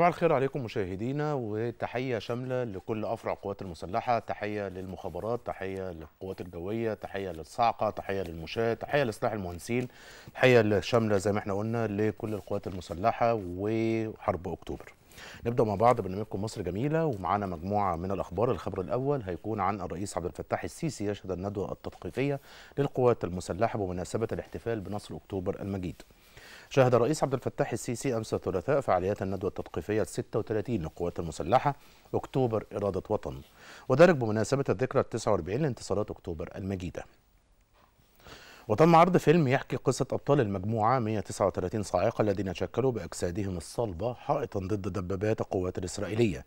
صباح الخير عليكم مشاهدينا وتحيه شامله لكل افرع القوات المسلحه تحيه للمخابرات تحيه للقوات الجويه تحيه للصاعقه تحيه للمشاه تحيه لسلاح المهندسين تحيه شامله زي ما احنا قلنا لكل القوات المسلحه وحرب اكتوبر نبدا مع بعض برنامجكم مصر جميله ومعانا مجموعه من الاخبار الخبر الاول هيكون عن الرئيس عبد الفتاح السيسي يشهد الندوه التثقيفيه للقوات المسلحه بمناسبه الاحتفال بنصر اكتوبر المجيد شهد الرئيس عبد الفتاح السيسي أمس الثلاثاء فعاليات الندوة التثقيفية ال 36 للقوات المسلحة أكتوبر إرادة وطن وذلك بمناسبة الذكرى ال 49 لانتصارات أكتوبر المجيدة وتم عرض فيلم يحكي قصة أبطال المجموعة 139 صاعقة الذين شكلوا بأجسادهم الصلبة حائطا ضد دبابات القوات الإسرائيلية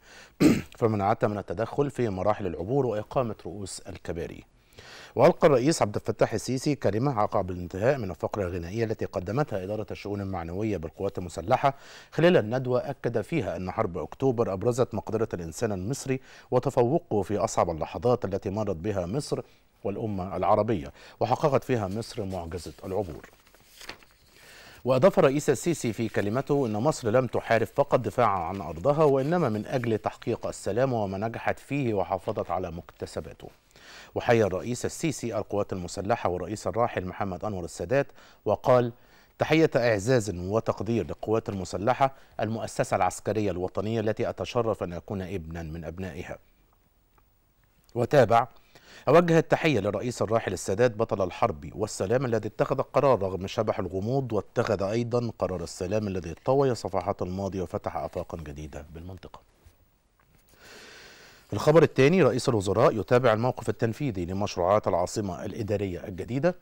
فمنعتها من التدخل في مراحل العبور وإقامة رؤوس الكباري وألقى الرئيس عبد الفتاح السيسي كلمة عقب الانتهاء من الفقرة الغنائية التي قدمتها إدارة الشؤون المعنوية بالقوات المسلحة خلال الندوة أكد فيها أن حرب أكتوبر أبرزت مقدرة الإنسان المصري وتفوقه في أصعب اللحظات التي مرت بها مصر والأمة العربية وحققت فيها مصر معجزة العبور وأضاف الرئيس السيسي في كلمته أن مصر لم تحارب فقط دفاعا عن أرضها وإنما من أجل تحقيق السلام وما نجحت فيه وحافظت على مكتسباته وحيا الرئيس السيسي القوات المسلحة والرئيس الراحل محمد أنور السادات وقال تحية إعزاز وتقدير للقوات المسلحة المؤسسة العسكرية الوطنية التي أتشرف أن أكون ابنا من أبنائها وتابع أوجه التحية للرئيس الراحل السادات بطل الحرب والسلام الذي اتخذ قرار رغم شبح الغموض واتخذ أيضا قرار السلام الذي طوي صفحات الماضي وفتح آفاقا جديدة بالمنطقة في الخبر الثاني رئيس الوزراء يتابع الموقف التنفيذي لمشروعات العاصمة الإدارية الجديدة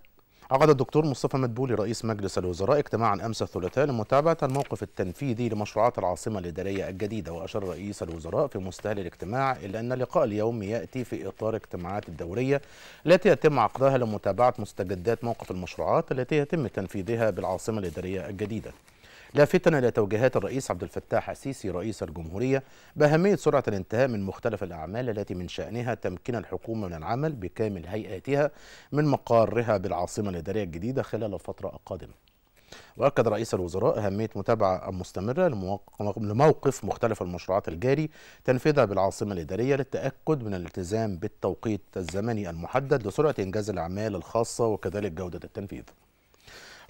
عقد الدكتور مصطفى مدبولي رئيس مجلس الوزراء اجتماعا امس الثلاثاء لمتابعه الموقف التنفيذي لمشروعات العاصمه الاداريه الجديده واشار رئيس الوزراء في مستهل الاجتماع الى ان لقاء اليوم ياتي في اطار اجتماعات الدوريه التي يتم عقدها لمتابعه مستجدات موقف المشروعات التي يتم تنفيذها بالعاصمه الاداريه الجديده لافتا إلى توجيهات الرئيس عبد الفتاح السيسي رئيس الجمهورية بأهمية سرعة الانتهاء من مختلف الأعمال التي من شأنها تمكين الحكومة من العمل بكامل هيئاتها من مقرها بالعاصمة الإدارية الجديدة خلال الفترة القادمة وأكد رئيس الوزراء أهمية متابعة مستمرة لموقف مختلف المشروعات الجاري تنفيذها بالعاصمة الإدارية للتأكد من الالتزام بالتوقيت الزمني المحدد لسرعة إنجاز الأعمال الخاصة وكذلك جودة التنفيذ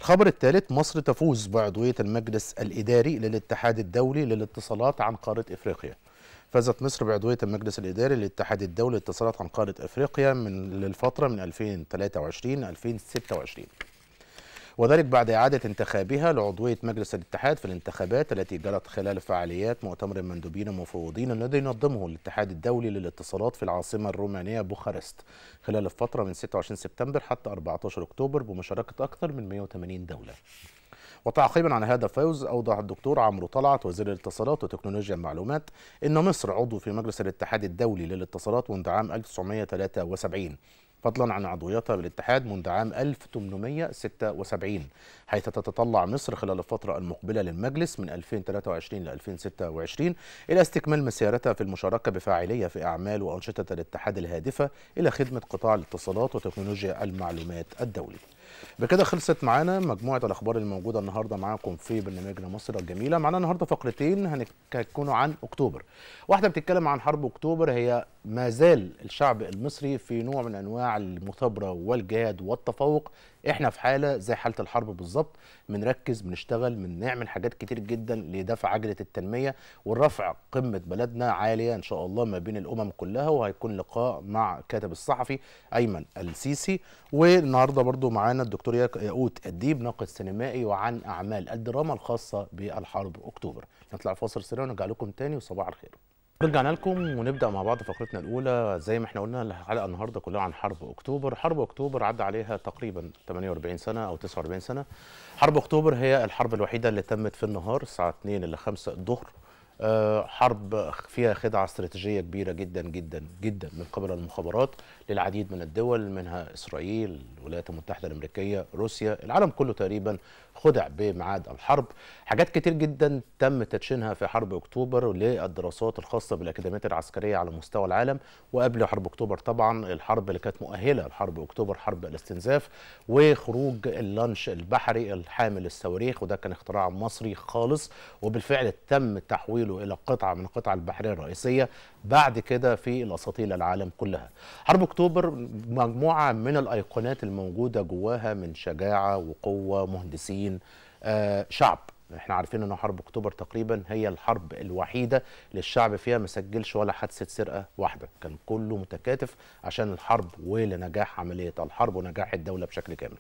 الخبر الثالث مصر تفوز بعضوية المجلس الإداري للاتحاد الدولي للاتصالات عن قارة إفريقيا فازت مصر بعضوية المجلس الإداري للاتحاد الدولي للاتصالات عن قارة إفريقيا من للفترة من 2023 2026 وذلك بعد إعادة انتخابها لعضوية مجلس الاتحاد في الانتخابات التي جرت خلال فعاليات مؤتمر المندوبين ومفوضين الذي ينظمه الاتحاد الدولي للاتصالات في العاصمة الرومانية بوخارست خلال الفترة من 26 سبتمبر حتى 14 أكتوبر بمشاركة أكثر من 180 دولة وتعقيبا عن هذا الفوز اوضح الدكتور عمرو طلعت وزير الاتصالات وتكنولوجيا المعلومات ان مصر عضو في مجلس الاتحاد الدولي للاتصالات منذ عام 1973 فضلا عن عضويتها بالاتحاد منذ عام 1876 حيث تتطلع مصر خلال الفترة المقبلة للمجلس من 2023 ل 2026 إلى استكمال مسيرتها في المشاركة بفاعلية في أعمال وأنشطة الاتحاد الهادفة إلى خدمة قطاع الاتصالات وتكنولوجيا المعلومات الدولي بكده خلصت معانا مجموعه الاخبار الموجوده النهارده معاكم في برنامجنا مصر الجميله معانا النهارده فقرتين هنتكلموا عن اكتوبر واحده بتتكلم عن حرب اكتوبر هي ما زال الشعب المصري في نوع من انواع المثابره والجهاد والتفوق احنا في حاله زي حاله الحرب بالظبط بنركز بنشتغل بنعمل حاجات كتير جدا لدفع عجله التنميه والرفع قمه بلدنا عاليه ان شاء الله ما بين الامم كلها وهيكون لقاء مع كاتب الصحفي ايمن السيسي والنهارده برضو معانا الدكتور ياقوت اديب ناقد سينمائي وعن اعمال الدراما الخاصه بالحرب اكتوبر نطلع فاصل سريع ونرجع لكم تاني وصباح الخير رجعنا لكم ونبدا مع بعض فقرتنا الاولى زي ما احنا قلنا الحلقه النهارده كلها عن حرب اكتوبر حرب اكتوبر عدى عليها تقريبا 48 سنه او 49 سنه حرب اكتوبر هي الحرب الوحيده اللي تمت في النهار الساعه 2 الى 5 الظهر آه، حرب فيها خدعه استراتيجيه كبيره جدا جدا جدا من قبل المخابرات للعديد من الدول منها إسرائيل الولايات المتحدة الأمريكية روسيا العالم كله تقريبا خدع بميعاد الحرب حاجات كتير جدا تم تدشينها في حرب أكتوبر للدراسات الخاصة بالأكاديميات العسكرية على مستوى العالم وقبل حرب أكتوبر طبعا الحرب اللي كانت مؤهلة لحرب أكتوبر حرب الاستنزاف وخروج اللانش البحري الحامل للصواريخ وده كان اختراع مصري خالص وبالفعل تم تحويله إلى قطعة من قطع البحرية الرئيسية بعد كده في الأساطيل العالم كلها حرب أكتوبر اكتوبر مجموعه من الايقونات الموجوده جواها من شجاعه وقوه مهندسين آه، شعب احنا عارفين ان حرب اكتوبر تقريبا هي الحرب الوحيده للشعب فيها ما سجلش ولا حادثه سرقه واحده كان كله متكاتف عشان الحرب ولنجاح عمليه الحرب ونجاح الدوله بشكل كامل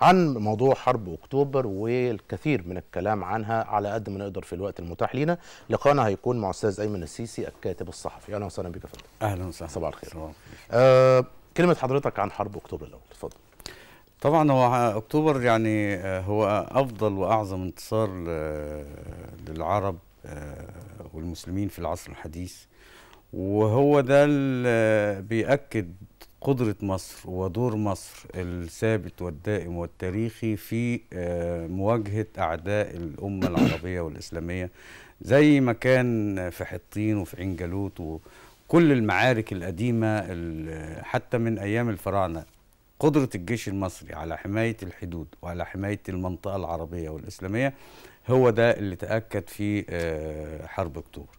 عن موضوع حرب اكتوبر والكثير من الكلام عنها على قد ما نقدر في الوقت المتاح لينا لقانا هيكون مع استاذ ايمن السيسي الكاتب الصحفي اهلا وسهلا بك يا فندم اهلا وسهلا صباح الخير صباح آه كلمه حضرتك عن حرب اكتوبر الاول اتفضل طبعا هو اكتوبر يعني آه، هو افضل واعظم انتصار للعرب آه، والمسلمين في العصر الحديث وهو ده اللي بيأكد قدرة مصر ودور مصر الثابت والدائم والتاريخي في آه، مواجهة أعداء الأمة العربية والإسلامية زي ما كان في حطين وفي عين جالوت وكل المعارك القديمة حتى من أيام الفراعنة قدرة الجيش المصري على حماية الحدود وعلى حماية المنطقة العربية والإسلامية هو ده اللي تأكد في آه، حرب أكتوبر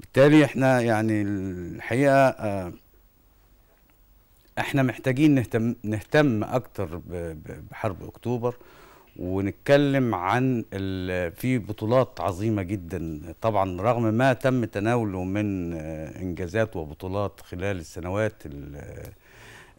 بالتالي احنا يعني الحقيقة آه، احنا محتاجين نهتم, نهتم أكتر بحرب أكتوبر ونتكلم عن في بطولات عظيمه جدا طبعا رغم ما تم تناوله من آه، انجازات وبطولات خلال السنوات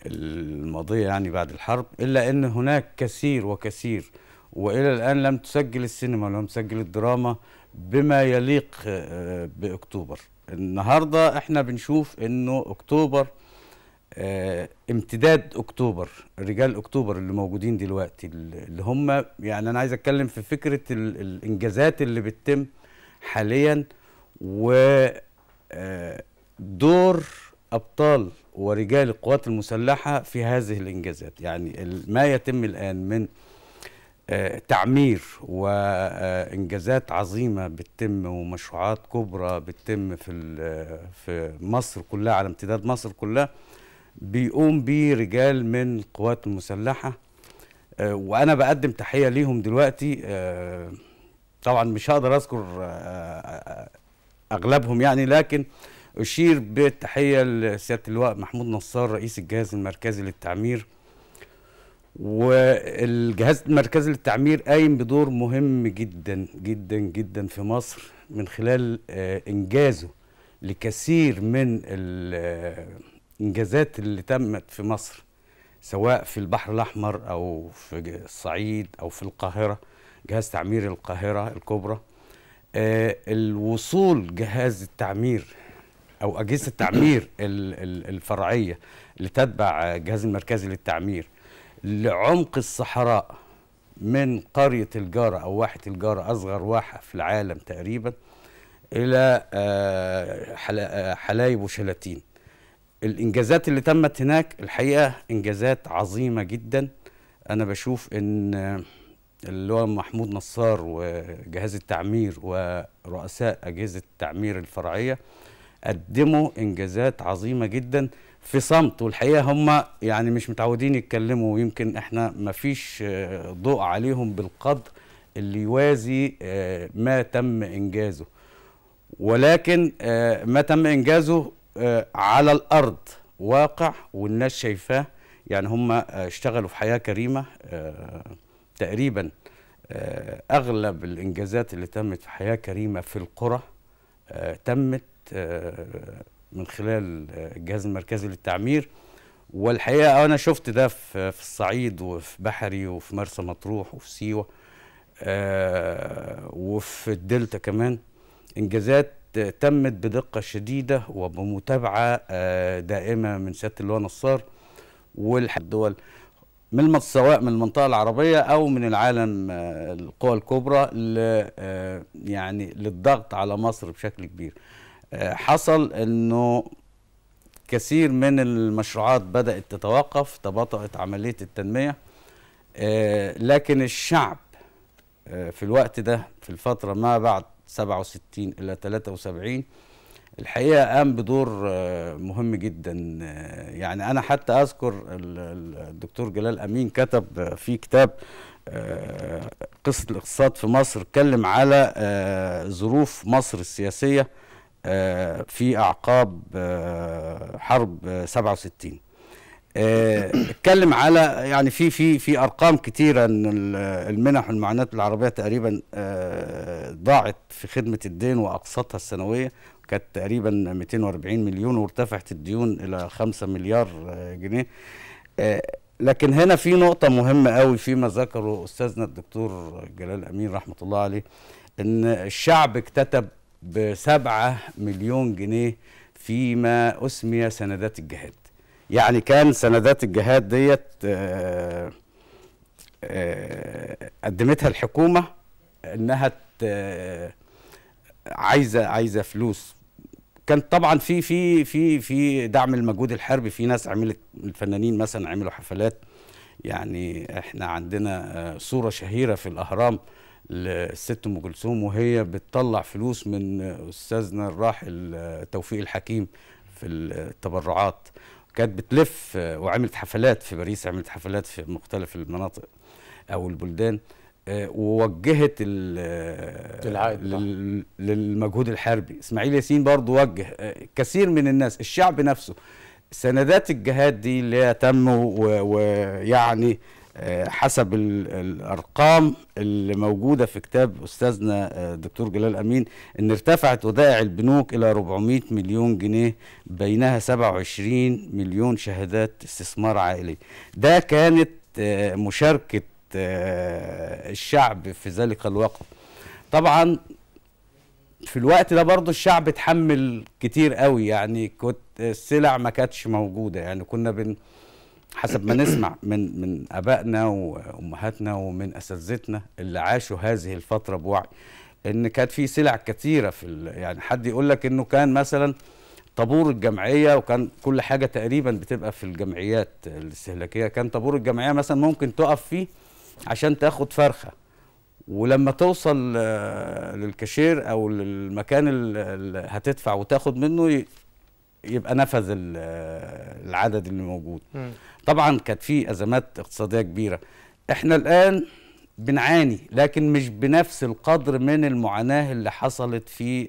الماضية يعني بعد الحرب إلا أن هناك كثير وكثير وإلى الآن لم تسجل السينما ولم تسجل الدراما بما يليق آه، بأكتوبر النهاردة إحنا بنشوف أنه أكتوبر آه، امتداد أكتوبر رجال أكتوبر اللي موجودين دلوقتي اللي هم يعني أنا عايز أتكلم في فكرة الإنجازات اللي بتتم حاليا و آه، دور أبطال ورجال القوات المسلحة في هذه الإنجازات يعني ما يتم الآن من آه، تعمير وإنجازات عظيمة بتتم ومشروعات كبرى بتتم في في مصر كلها على امتداد مصر كلها بيقوم بيه رجال من القوات المسلحة آه، وأنا بقدم تحية ليهم دلوقتي آه، طبعا مش هقدر أذكر أغلبهم يعني لكن أشير بالتحية لسيادة اللواء محمود نصار رئيس الجهاز المركزي للتعمير والجهاز المركزي للتعمير قايم بدور مهم جدا جدا جدا في مصر من خلال آه، إنجازه لكثير من الإنجازات آه، اللي تمت في مصر سواء في البحر الأحمر أو في الصعيد أو في القاهرة جهاز تعمير القاهرة الكبرى آه، الوصول جهاز التعمير او اجهزه التعمير الفرعيه اللي تتبع الجهاز المركزي للتعمير لعمق الصحراء من قريه الجاره او واحه الجاره اصغر واحه في العالم تقريبا الى آه، آه، حلايب وشلاتين الانجازات اللي تمت هناك الحقيقه انجازات عظيمه جدا انا بشوف ان اللي هو محمود نصار وجهاز التعمير ورؤساء اجهزه التعمير الفرعيه قدموا انجازات عظيمه جدا في صمت والحقيقه هم يعني مش متعودين يتكلموا ويمكن احنا ما فيش آه، ضوء عليهم بالقدر اللي يوازي آه، ما تم انجازه ولكن آه، ما تم انجازه على الارض واقع والناس شايفاه يعني هم اشتغلوا في حياه كريمه تقريبا اغلب الانجازات اللي تمت في حياه كريمه في القرى تمت آه، من خلال الجهاز المركزي للتعمير والحقيقه انا شفت ده في الصعيد وفي بحري وفي مرسى مطروح وفي سيوه آه، وفي الدلتا كمان انجازات تمت بدقه شديده وبمتابعه آه، دائمه من سياده اللواء نصار والدول من سواء من المنطقه العربيه او من العالم القوى الكبرى يعني للضغط على مصر بشكل كبير حصل انه كثير من المشروعات بدأت تتوقف تباطأت عملية التنمية آه، لكن الشعب آه، في الوقت ده في الفترة ما بعد 67 إلى 73 الحقيقة قام بدور آه، مهم جدا يعني أنا حتى أذكر الدكتور جلال أمين كتب في كتاب قصة الاقتصاد في مصر اتكلم على ظروف مصر السياسية آه، في اعقاب آه، حرب 67 آه، اتكلم على يعني في في في ارقام كتيره ان المنح والمعاناه العربيه تقريبا ضاعت في خدمه الدين واقساطها السنويه كانت تقريبا 240 مليون وارتفعت الديون الى 5 مليار جنيه لكن هنا في نقطة مهمة قوي فيما ذكره أستاذنا الدكتور جلال أمين رحمة الله عليه إن الشعب اكتتب ب 7 مليون جنيه فيما أسمي سندات الجهاد يعني كان سندات الجهاد ديت آه، آه، قدمتها الحكومة إنها آه، عايزة عايزة فلوس كان طبعا في في في في دعم المجهود الحربي في ناس عملت الفنانين مثلا عملوا حفلات يعني احنا عندنا صورة شهيرة في الأهرام للست ام كلثوم وهي بتطلع فلوس من استاذنا الراحل آه، توفيق الحكيم في التبرعات كانت بتلف آه، وعملت حفلات في باريس عملت حفلات في مختلف المناطق او البلدان آه، ووجهت للمجهود الحربي اسماعيل ياسين برضو وجه كثير من الناس الشعب نفسه سندات الجهاد دي اللي هي تم ويعني حسب الارقام اللي موجوده في كتاب استاذنا آه، دكتور جلال امين ان ارتفعت ودائع البنوك الى 400 مليون جنيه بينها 27 مليون شهادات استثمار عائلي ده كانت آه، مشاركه آه، الشعب في ذلك الوقت طبعا في الوقت ده برضه الشعب اتحمل كتير قوي يعني كنت السلع ما كانتش موجوده يعني كنا بن حسب ما نسمع من من ابائنا وامهاتنا ومن اساتذتنا اللي عاشوا هذه الفتره بوعي ان كانت في سلع كثيره في يعني حد يقول لك انه كان مثلا طابور الجمعيه وكان كل حاجه تقريبا بتبقى في الجمعيات الاستهلاكيه كان طابور الجمعيه مثلا ممكن تقف فيه عشان تاخد فرخه ولما توصل آه، للكاشير او للمكان اللي هتدفع وتاخد منه يبقى نفذ العدد اللي موجود م. طبعا كانت في ازمات اقتصاديه كبيره احنا الان بنعاني لكن مش بنفس القدر من المعاناه اللي حصلت في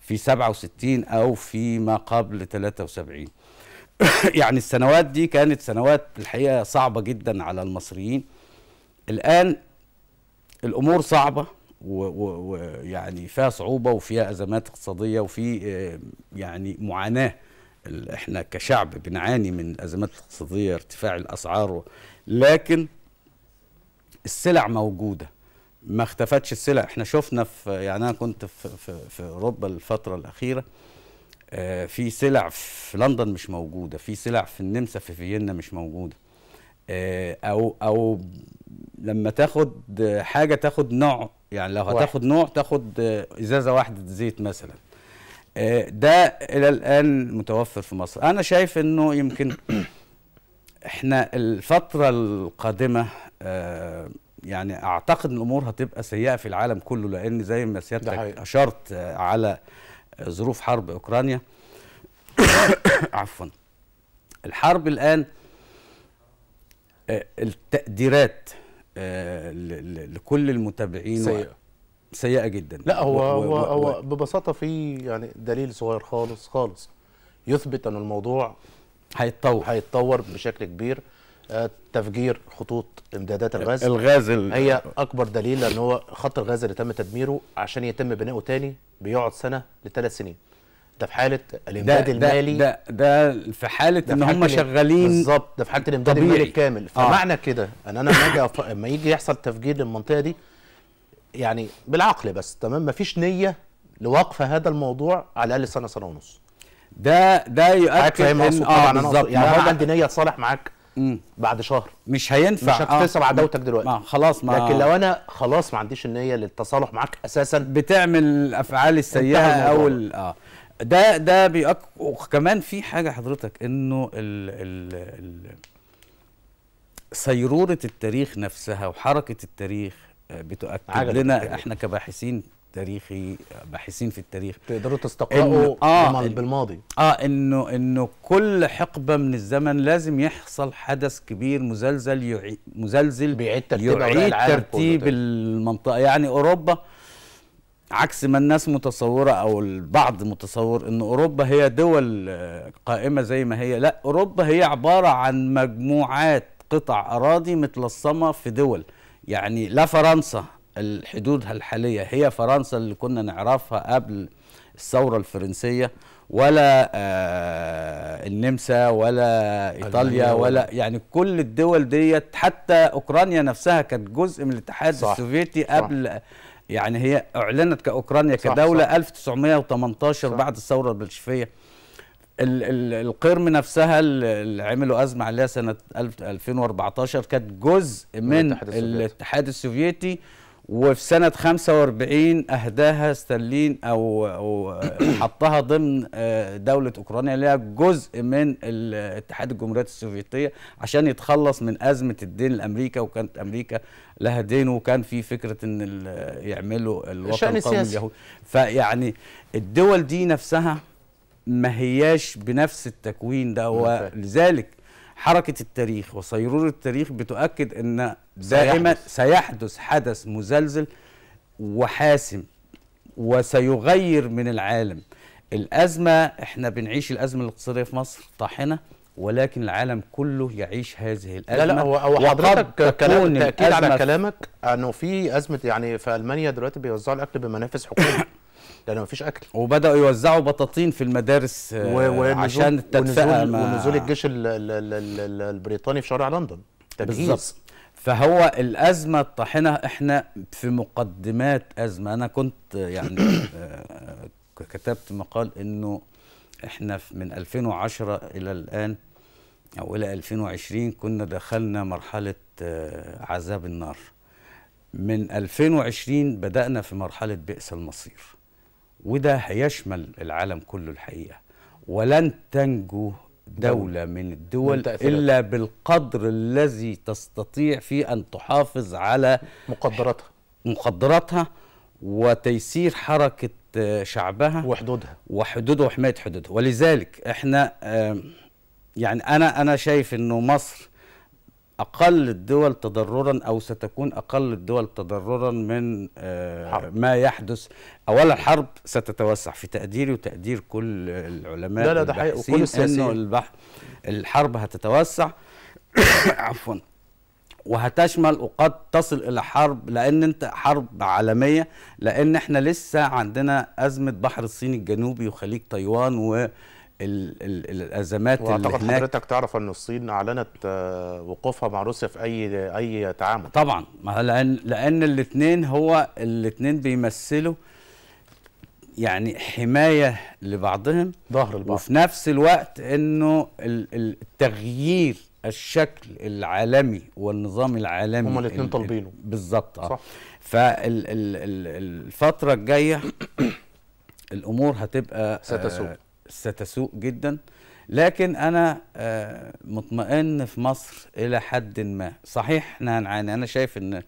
في 67 او في ما قبل 73 يعني السنوات دي كانت سنوات الحقيقه صعبه جدا على المصريين الان الامور صعبه ويعني فيها صعوبه وفيها ازمات اقتصاديه وفي آه، يعني معاناه احنا كشعب بنعاني من الازمات الاقتصاديه ارتفاع الاسعار لكن السلع موجوده ما اختفتش السلع احنا شفنا في يعني انا كنت في في, في اوروبا الفتره الاخيره اه في سلع في لندن مش موجوده في سلع في النمسا في فيينا مش موجوده اه او او لما تاخد حاجه تاخد نوع يعني لو هتاخد نوع تاخد آه، ازازه واحده زيت مثلا آه، ده الى الان متوفر في مصر انا شايف انه يمكن احنا الفتره القادمه آه، يعني اعتقد الامور هتبقى سيئه في العالم كله لان زي ما سيادتك اشرت على ظروف حرب اوكرانيا عفوا الحرب الان التقديرات آه، لكل المتابعين سيئه سيئه جدا لا هو و هو و هو ببساطه في يعني دليل صغير خالص خالص يثبت ان الموضوع هيتطور هيتطور بشكل كبير آه، تفجير خطوط امدادات آه، الغاز الغاز هي اكبر دليل ان هو خط الغاز اللي تم تدميره عشان يتم بنائه تاني بيقعد سنه لثلاث سنين ده في حاله الامداد المالي ده ده في حاله ان هم شغالين بالظبط ده في حاله الامداد المالي الكامل آه. فمعنى آه. كده ان انا لما اجي لما يجي يحصل تفجير للمنطقه دي يعني بالعقل بس تمام مفيش نيه لوقف هذا الموضوع على الاقل سنه سنه ونص ده ده يؤكد ان اه بالظبط يعني انا عندي نيه اتصالح معاك بعد شهر مش هينفع مش هتتصل آه. عداوتك دلوقتي ما خلاص ما لكن لو انا خلاص ما عنديش النيه للتصالح معاك اساسا بتعمل الافعال السيئه او اه ده ده بيأك... وكمان في حاجه حضرتك انه ال... ال... ال... سيروره التاريخ نفسها وحركه التاريخ آه، بتؤكد لنا التاريخ. احنا كباحثين تاريخي باحثين في التاريخ تقدروا تستقرأوا آه بالماضي اه انه انه كل حقبه من الزمن لازم يحصل حدث كبير مزلزل يعي مزلزل بيعيد ترتيب, يعيد ترتيب المنطقه يعني اوروبا عكس ما الناس متصوره او البعض متصور ان اوروبا هي دول آه، قائمه زي ما هي لا اوروبا هي عباره عن مجموعات قطع اراضي متلصمه في دول يعني لا فرنسا حدودها الحاليه هي فرنسا اللي كنا نعرفها قبل الثوره الفرنسيه ولا آه النمسا ولا ايطاليا ولا يعني كل الدول ديت حتى اوكرانيا نفسها كانت جزء من الاتحاد السوفيتي قبل صح. يعني هي اعلنت كاوكرانيا صح كدوله صح 1918 صح بعد الثوره البلشفيه القرم نفسها اللي عملوا ازمه عليها سنه 2014 كانت جزء من الاتحاد السوفيتي, الاتحاد السوفيتي وفي سنة 45 أهداها ستالين أو, حطها ضمن آه، دولة أوكرانيا اللي هي جزء من اتحاد الجمهوريات السوفيتية عشان يتخلص من أزمة الدين الأمريكا وكانت أمريكا لها دين وكان في فكرة إن يعملوا الوطن القومي اليهودي فيعني الدول دي نفسها ما هياش بنفس التكوين ده ولذلك حركة التاريخ وصيرورة التاريخ بتؤكد أن دائما سيحدث, حدث مزلزل وحاسم وسيغير من العالم الأزمة احنا بنعيش الأزمة الاقتصادية في مصر طاحنة ولكن العالم كله يعيش هذه الازمه لا لا هو هو حضرتك كلام تاكيد على كلامك انه في ازمه يعني في المانيا دلوقتي بيوزعوا الاكل بمنافس حكومه لانه مفيش اكل وبداوا يوزعوا بطاطين في المدارس و... آه، عشان التدفئه ونزول, مع... ونزول الجيش ال... ال... ال... البريطاني في شارع لندن بالظبط فهو الازمه الطاحنه احنا في مقدمات ازمه انا كنت يعني آه، آه، كتبت مقال انه احنا من 2010 الى الان او الى 2020 كنا دخلنا مرحله عذاب النار من 2020 بدانا في مرحله بئس المصير وده هيشمل العالم كله الحقيقه ولن تنجو دولة من الدول من إلا بالقدر الذي تستطيع فيه أن تحافظ على مقدراتها مقدراتها وتيسير حركة آه، شعبها وحدودها وحدودها وحماية حدودها ولذلك احنا يعني أنا أنا شايف إنه مصر اقل الدول تضررا او ستكون اقل الدول تضررا من آه، حرب. ما يحدث اولا الحرب ستتوسع في تقديري وتقدير كل العلماء لا لا ده حقيقي وكل السياسيين انه البح... الحرب هتتوسع عفوا وهتشمل وقد تصل الى حرب لان انت حرب عالميه لان احنا لسه عندنا ازمه بحر الصين الجنوبي وخليج تايوان و ال ال الازمات اللي هناك حضرتك تعرف ان الصين اعلنت آه، وقوفها مع روسيا في اي اي تعامل طبعا لان لان الاثنين هو الاثنين بيمثلوا يعني حمايه لبعضهم ظهر لبعض وفي نفس الوقت انه التغيير الشكل العالمي والنظام العالمي هما الاثنين طالبينه بالظبط اه فالفتره الجايه الامور هتبقى آه، ستسوق ستسوء جدا لكن انا آه، مطمئن في مصر الى حد ما صحيح احنا هنعاني انا شايف ان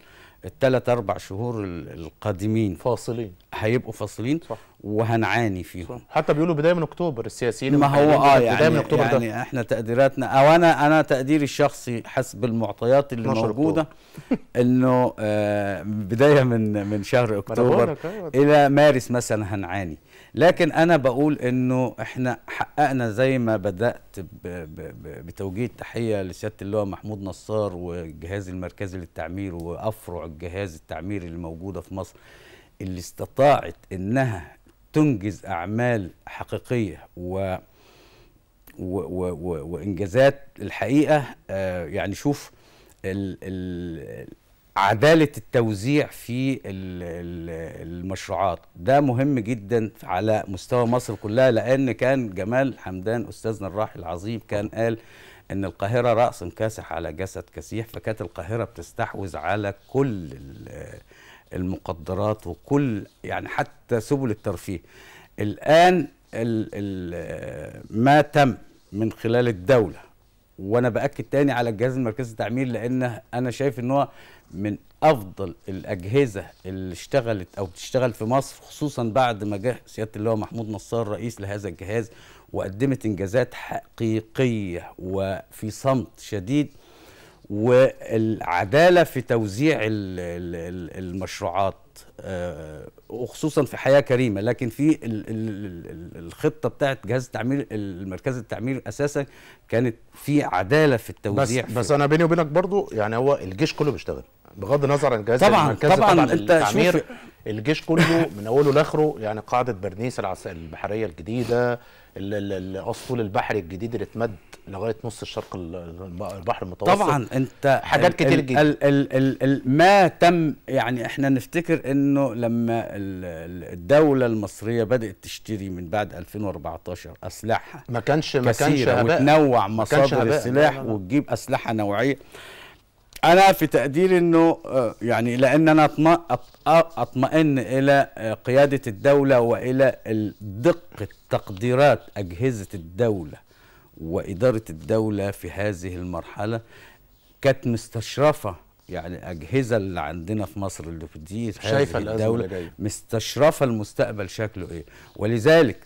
الثلاث اربع شهور القادمين فاصلين هيبقوا فاصلين صح. وهنعاني فيهم صح. حتى بيقولوا بدايه من اكتوبر السياسيين ما هو اه يعني بدايه من يعني اكتوبر يعني ده. احنا تقديراتنا او انا انا تقديري الشخصي حسب المعطيات اللي موجوده انه آه بدايه من من شهر اكتوبر آه. الى مارس مثلا هنعاني لكن انا بقول انه احنا حققنا زي ما بدات بتوجيه تحيه لسياده اللواء محمود نصار والجهاز المركزي للتعمير وافرع الجهاز التعميري اللي موجوده في مصر اللي استطاعت انها تنجز اعمال حقيقيه و و و و وانجازات الحقيقه آه، يعني شوف ال ال عدالة التوزيع في المشروعات ده مهم جدا على مستوى مصر كلها لأن كان جمال حمدان أستاذنا الراحل العظيم كان قال ان القاهره راس كاسح على جسد كسيح فكانت القاهره بتستحوذ على كل المقدرات وكل يعني حتى سبل الترفيه الان ما تم من خلال الدوله وانا باكد تاني على الجهاز المركزي التعمير لان انا شايف ان هو من افضل الاجهزه اللي اشتغلت او بتشتغل في مصر خصوصا بعد ما جه سياده اللواء محمود نصار رئيس لهذا الجهاز وقدمت انجازات حقيقيه وفي صمت شديد والعداله في توزيع المشروعات آه، وخصوصا في حياه كريمه لكن في الخطه بتاعت جهاز التعمير المركز التعمير اساسا كانت في عداله في التوزيع بس, بس انا بيني وبينك برضو يعني هو الجيش كله بيشتغل بغض النظر عن جهاز طبعا المركز طبعا, طبعا التعمير الجيش كله من اوله لاخره يعني قاعده برنيس البحريه الجديده الاسطول البحري الجديد اللي اتمد لغايه نص الشرق البحر المتوسط طبعا انت حاجات كتير جدا ال ال ال ال ما تم يعني احنا نفتكر انه لما الدوله المصريه بدات تشتري من بعد 2014 اسلحه ما كانش ما كانش وتنوع مصادر السلاح لا لا لا. وتجيب اسلحه نوعيه انا في تقديري انه آه، يعني لان انا اطمئن الى آه، قياده الدوله والى دقه تقديرات اجهزه الدوله واداره الدوله في هذه المرحله كانت مستشرفه يعني الاجهزه اللي عندنا في مصر اللي بتدير شايفه الدوله مستشرفه المستقبل شكله ايه ولذلك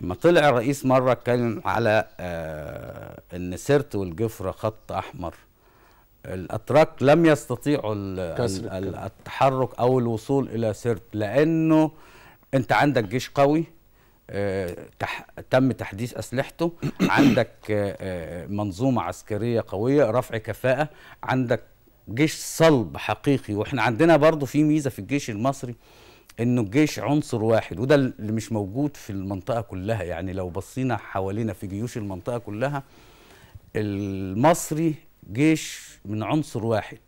ما طلع الرئيس مره اتكلم على آه، ان سرت والجفره خط احمر الاتراك لم يستطيعوا التحرك او الوصول الى سرت لانه انت عندك جيش قوي آه، تح... تم تحديث اسلحته عندك آه، آه، منظومه عسكريه قويه رفع كفاءه عندك جيش صلب حقيقي واحنا عندنا برضو في ميزه في الجيش المصري انه الجيش عنصر واحد وده اللي مش موجود في المنطقه كلها يعني لو بصينا حوالينا في جيوش المنطقه كلها المصري جيش من عنصر واحد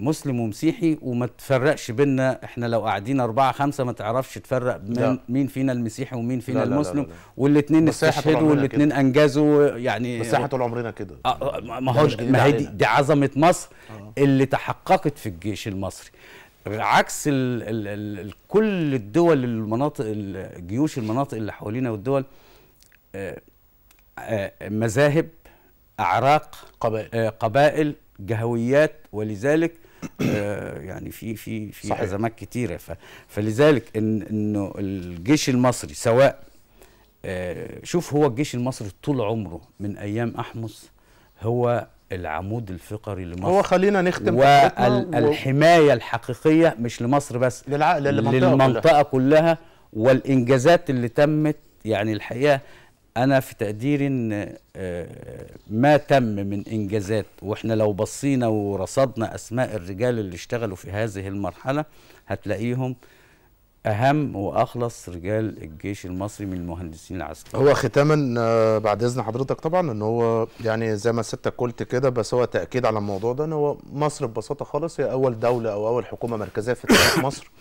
مسلم ومسيحي وما تفرقش بينا احنا لو قاعدين أربعة خمسة ما تعرفش تفرق من مين فينا المسيحي ومين فينا لا المسلم والاثنين استشهدوا والاثنين انجزوا يعني مساحة طول عمرنا كده آه، آه، ما هو ما هي دي, دي عظمة مصر آه. اللي تحققت في الجيش المصري عكس الـ الـ الـ كل الدول المناطق الجيوش المناطق اللي حوالينا والدول آآ آه، آآ مذاهب اعراق قبائل آه، قبائل جهويات ولذلك آه، يعني في في في ازمات كتيره فلذلك إن انه الجيش المصري سواء آه، شوف هو الجيش المصري طول عمره من ايام احمص هو العمود الفقري لمصر هو خلينا نختم والحمايه و... الحقيقيه مش لمصر بس للع... للمنطقه, للمنطقة كلها. كلها والانجازات اللي تمت يعني الحقيقه انا في تقديري ان آه، ما تم من انجازات واحنا لو بصينا ورصدنا اسماء الرجال اللي اشتغلوا في هذه المرحله هتلاقيهم اهم واخلص رجال الجيش المصري من المهندسين العسكريين هو ختاما آه، بعد اذن حضرتك طبعا ان هو يعني زي ما ستك قلت كده بس هو تاكيد على الموضوع ده ان هو مصر ببساطه خالص هي اول دوله او اول حكومه مركزيه في تاريخ مصر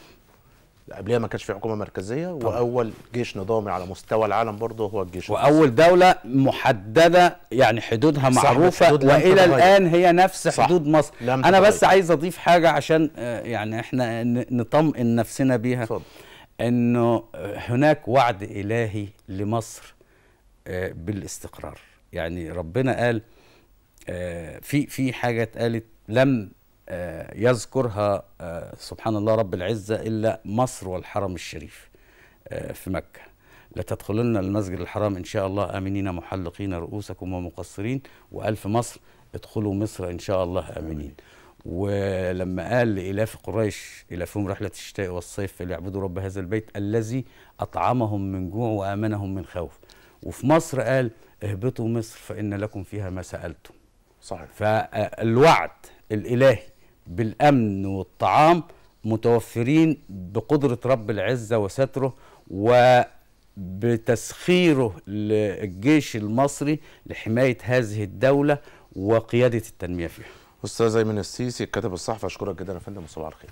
قبلها ما كانش في حكومه مركزيه طبعا. واول جيش نظامي على مستوى العالم برضه هو الجيش واول دوله محدده يعني حدودها معروفه حدود والى الان هي نفس صح. حدود مصر انا بس عايز اضيف حاجه عشان آه، يعني احنا نطمئن نفسنا بيها انه هناك وعد الهي لمصر آه، بالاستقرار يعني ربنا قال آه، في في حاجه اتقالت لم آه، يذكرها آه، سبحان الله رب العزة إلا مصر والحرم الشريف آه، في مكة لتدخلن المسجد الحرام إن شاء الله آمنين محلقين رؤوسكم ومقصرين وألف مصر ادخلوا مصر إن شاء الله آمنين ولما قال لإلاف قريش إلافهم رحلة الشتاء والصيف ليعبدوا رب هذا البيت الذي أطعمهم من جوع وآمنهم من خوف وفي مصر قال اهبطوا مصر فإن لكم فيها ما سألتم صحيح فالوعد الإلهي بالأمن والطعام متوفرين بقدرة رب العزة وستره وبتسخيره للجيش المصري لحماية هذه الدولة وقيادة التنمية فيها أستاذ أيمن السيسي كاتب الصحفة أشكرك جدا يا فندم وصباح الخير